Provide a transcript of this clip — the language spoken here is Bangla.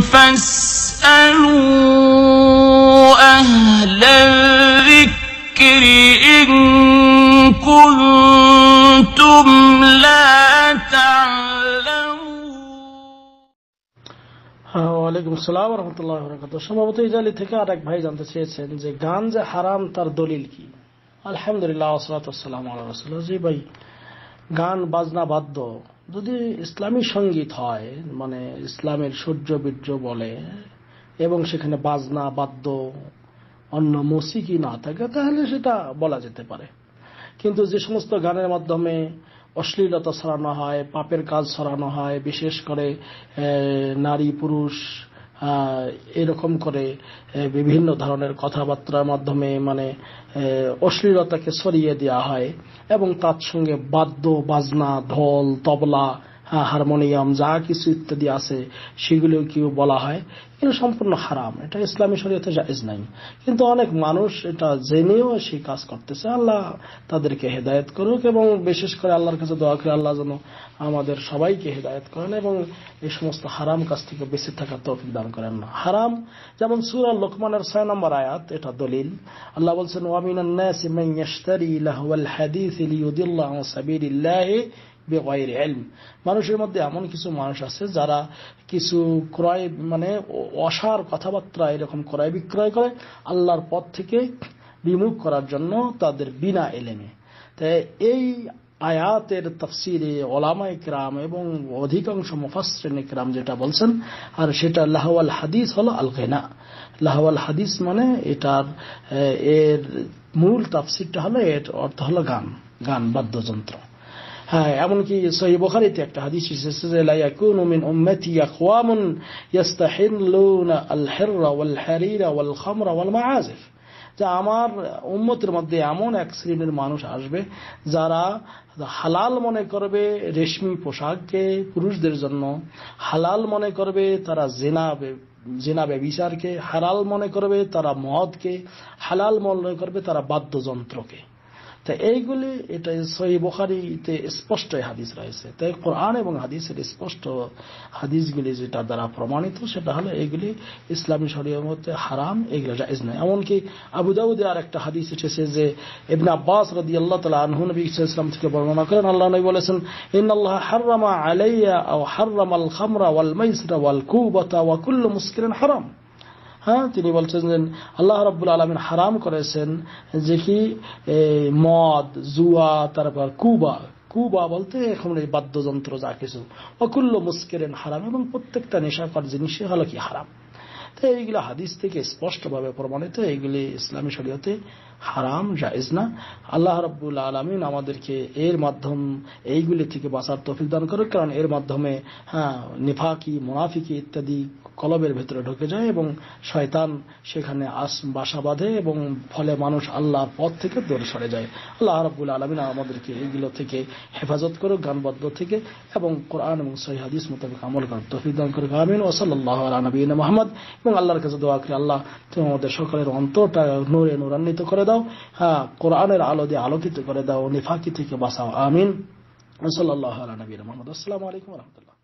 فاسألوا أهل الذكر إن كنتم لا تعلمون ওয়ালাইকুম আসসালাম রহমতুল্লাহ বরকাত সম্ভবত ইজালি থেকে আরেক ভাই জানতে চেয়েছেন যে গান যে হারাম তার দলিল কি আলহামদুলিল্লাহ আসসালাম আল্লাহ রসুল্লাহ জি ভাই গান বাজনা বাদ্য যদি ইসলামী সঙ্গীত হয় মানে ইসলামের সূর্য বীর্য বলে এবং সেখানে বাজনা বাদ্য অন্য মসিকি না থাকে তাহলে সেটা বলা যেতে পারে কিন্তু যে সমস্ত গানের মাধ্যমে অশ্লীলতা ছড়ানো হয় পাপের কাজ ছড়ানো হয় বিশেষ করে নারী পুরুষ এরকম করে বিভিন্ন ধরনের কথাবার্তার মাধ্যমে মানে অশ্লীলতাকে সরিয়ে দেওয়া হয় এবং তার সঙ্গে বাদ্য বাজনা ঢোল তবলা হারমোনিয়াম যা কিছু ইত্যাদি আছে সেগুলিও কেউ বলা হয় এটা সম্পূর্ণ হারাম এটা ইসলামী শরীয়তে জায়জ নাই কিন্তু অনেক মানুষ এটা জেনেও সেই কাজ করতেছে আল্লাহ তাদেরকে হেদায়ত করুক এবং বিশেষ করে আল্লাহর কাছে দোয়া করে আল্লাহ যেন আমাদের সবাইকে হেদায়ত করেন এবং এই সমস্ত হারাম কাজ থেকে বেঁচে থাকার তৌফিক দান করেন না হারাম যেমন সুরা লোকমানের ছয় নম্বর আয়াত এটা দলিল আল্লাহ বলছেন এলম মানুষের মধ্যে এমন কিছু মানুষ আছে যারা কিছু ক্রয় মানে অসার কথাবার্তা এরকম ক্রয় বিক্রয় করে আল্লাহর পথ থেকে বিমুখ করার জন্য তাদের বিনা এলেমে তাই এই আয়াতের তফসিরে ওলামা ইকরাম এবং অধিকাংশ মুফাসরিন ইকরাম যেটা বলছেন আর সেটা লাহওয়াল হাদিস হল আল কেনা লাহওয়াল হাদিস মানে এটার এর মূল তাফসিরটা হলো এর অর্থ হলো গান গান বাদ্যযন্ত্র হ্যাঁ এমনকি সহি একটা হাদিস এসেছে যে লা ইয়াকুনু মিন উম্মতি আকওয়ামুন ইয়াস্তাহিল্লুনা আল হিররা ওয়াল হারিরা ওয়াল খামরা ওয়াল মাআজিফ যা আমার উম্মতের মধ্যে এমন এক শ্রেণীর মানুষ আসবে যারা হালাল মনে করবে রেশমি পোশাককে পুরুষদের জন্য হালাল মনে করবে তারা জেনাবে জেনাবে বিচারকে হালাল মনে করবে তারা মদকে হালাল মনে করবে তারা বাদ্যযন্ত্রকে এইগুলি এটা সহি বোখারিতে স্পষ্ট হাদিস রয়েছে তাই কোরআন এবং হাদিসের স্পষ্ট হাদিসগুলি যেটা দ্বারা প্রমাণিত সেটা হলো এইগুলি ইসলামী শরীয় মধ্যে হারাম এগুলো জায়জ নয় এমনকি আবুদাউদে আর একটা হাদিস এসেছে যে ইবনা আব্বাস রদি আল্লাহ তালা আনহু নবী ইসলাম থেকে বর্ণনা করেন আল্লাহ নবী বলেছেন ইন আল্লাহ হাররামা আলাইয়া ও হাররাম আল খামরা ওয়াল মাইসরা ওয়াল কুবতা ওয়াকুল্ল মুস্কিরান হারাম হ্যাঁ তিনি বলছেন যে আল্লাহ রব্বুল আলমিন হারাম করেছেন যে কি মদ জুয়া তারপর কুবা কুবা বলতে এখন এই বাদ্যযন্ত্র যা কিছু অকুল্ল মুস্কেরেন হারাম এবং প্রত্যেকটা নেশাকর জিনিসই হলো কি হারাম তো এইগুলো হাদিস থেকে স্পষ্টভাবে প্রমাণিত এইগুলি ইসলামী শরীয়তে হারাম জায়েজ না আল্লাহ রব্বুল আলমিন আমাদেরকে এর মাধ্যম এইগুলি থেকে বাঁচার তফিক দান করুক কারণ এর মাধ্যমে হ্যাঁ নিফাকি মুনাফিকি ইত্যাদি কলবের ভেতরে ঢুকে যায় এবং শয়তান সেখানে আস বাসা বাঁধে এবং ফলে মানুষ আল্লাহর পথ থেকে দূরে সরে যায় আল্লাহ রাবুল আলমিন আমাদেরকে এইগুলো থেকে হেফাজত করুক গানবদ্ধ থেকে এবং কোরআন এবং সহিদিস মোতাবেক আমল করার তফিদান করুক আমিন ওসল্লাহ আলমিন মোহাম্মদ এবং আল্লাহর কাছে দোয়া করি আল্লাহ তুমি আমাদের সকলের অন্তরটা নূরে নূরান্বিত করে দাও হ্যাঁ কোরআনের আলো দিয়ে আলোকিত করে দাও নিফাকি থেকে বাঁচাও আমিন ওসল্লাহ আলী মোহাম্মদ আসসালামু আলাইকুম রহমতুল্লাহ